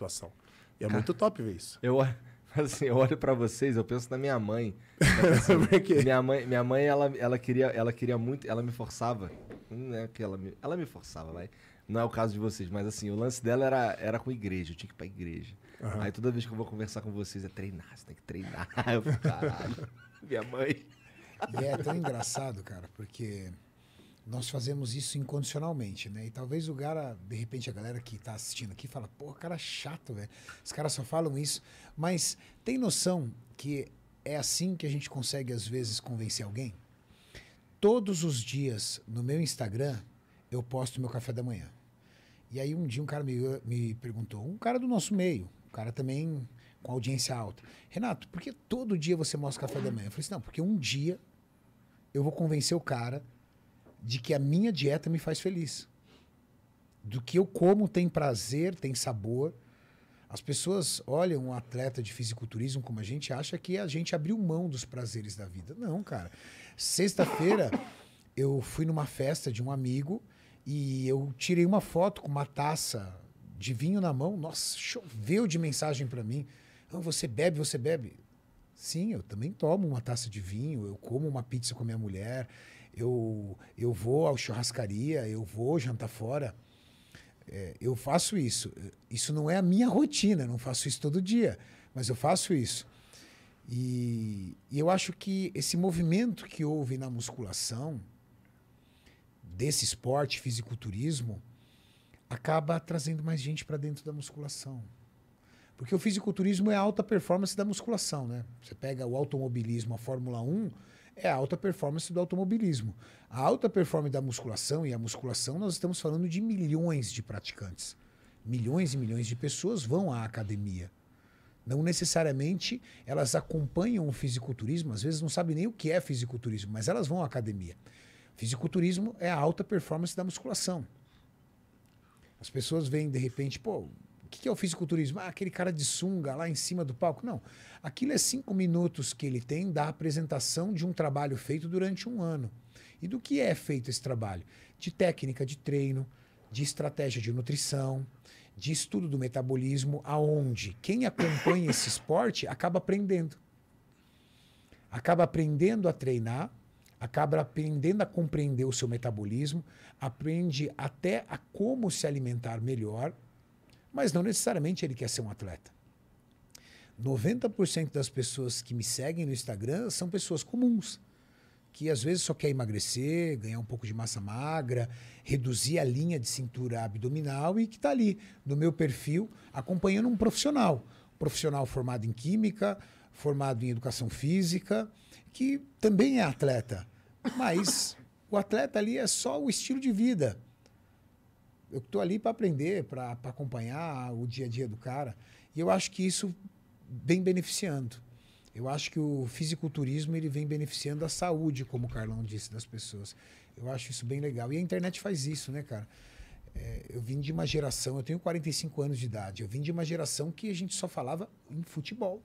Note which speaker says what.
Speaker 1: situação. E é muito top ver isso. Eu, assim, eu olho para vocês, eu penso na minha mãe. Assim, Minha mãe, minha mãe ela, ela, queria, ela queria muito, ela me forçava. Não hum, é que ela me, ela me forçava, vai. Não é o caso de vocês, mas assim, o lance dela era, era com igreja, eu tinha que ir pra igreja. Uhum. Aí toda vez que eu vou conversar com vocês é treinar, você tem que treinar. Eu caralho, minha mãe. E é tão engraçado, cara, porque nós fazemos isso incondicionalmente, né? E talvez o cara, de repente, a galera que está assistindo aqui fala, pô, cara chato, velho. Os caras só falam isso. Mas tem noção que é assim que a gente consegue, às vezes, convencer alguém? Todos os dias, no meu Instagram, eu posto meu café da manhã. E aí um dia um cara me, me perguntou, um cara do nosso meio, um cara também com audiência alta. Renato, por que todo dia você mostra café da manhã? Eu falei assim, não, porque um dia eu vou convencer o cara de que a minha dieta me faz feliz. Do que eu como tem prazer, tem sabor. As pessoas olham um atleta de fisiculturismo como a gente acha que a gente abriu mão dos prazeres da vida. Não, cara. Sexta-feira eu fui numa festa de um amigo e eu tirei uma foto com uma taça de vinho na mão. Nossa, choveu de mensagem para mim. Oh, você bebe, você bebe. Sim, eu também tomo uma taça de vinho, eu como uma pizza com a minha mulher, eu, eu vou ao churrascaria, eu vou jantar fora. É, eu faço isso. Isso não é a minha rotina, não faço isso todo dia, mas eu faço isso. E, e eu acho que esse movimento que houve na musculação, desse esporte, fisiculturismo, acaba trazendo mais gente para dentro da musculação. Porque o fisiculturismo é a alta performance da musculação, né? Você pega o automobilismo, a Fórmula 1, é a alta performance do automobilismo. A alta performance da musculação, e a musculação nós estamos falando de milhões de praticantes. Milhões e milhões de pessoas vão à academia. Não necessariamente elas acompanham o fisiculturismo, às vezes não sabem nem o que é fisiculturismo, mas elas vão à academia. Fisiculturismo é a alta performance da musculação. As pessoas vêm de repente, pô, que, que é o fisiculturismo? Ah, aquele cara de sunga lá em cima do palco. Não. Aquilo é cinco minutos que ele tem da apresentação de um trabalho feito durante um ano. E do que é feito esse trabalho? De técnica de treino, de estratégia de nutrição, de estudo do metabolismo, aonde quem acompanha esse esporte acaba aprendendo. Acaba aprendendo a treinar, acaba aprendendo a compreender o seu metabolismo, aprende até a como se alimentar melhor mas não necessariamente ele quer ser um atleta. 90% das pessoas que me seguem no Instagram são pessoas comuns, que às vezes só quer emagrecer, ganhar um pouco de massa magra, reduzir a linha de cintura abdominal e que está ali no meu perfil acompanhando um profissional. profissional formado em química, formado em educação física, que também é atleta, mas o atleta ali é só o estilo de vida eu estou ali para aprender, para acompanhar o dia a dia do cara. E eu acho que isso vem beneficiando. Eu acho que o fisiculturismo ele vem beneficiando a saúde, como o Carlão disse, das pessoas. Eu acho isso bem legal. E a internet faz isso, né, cara? É, eu vim de uma geração, eu tenho 45 anos de idade, eu vim de uma geração que a gente só falava em futebol.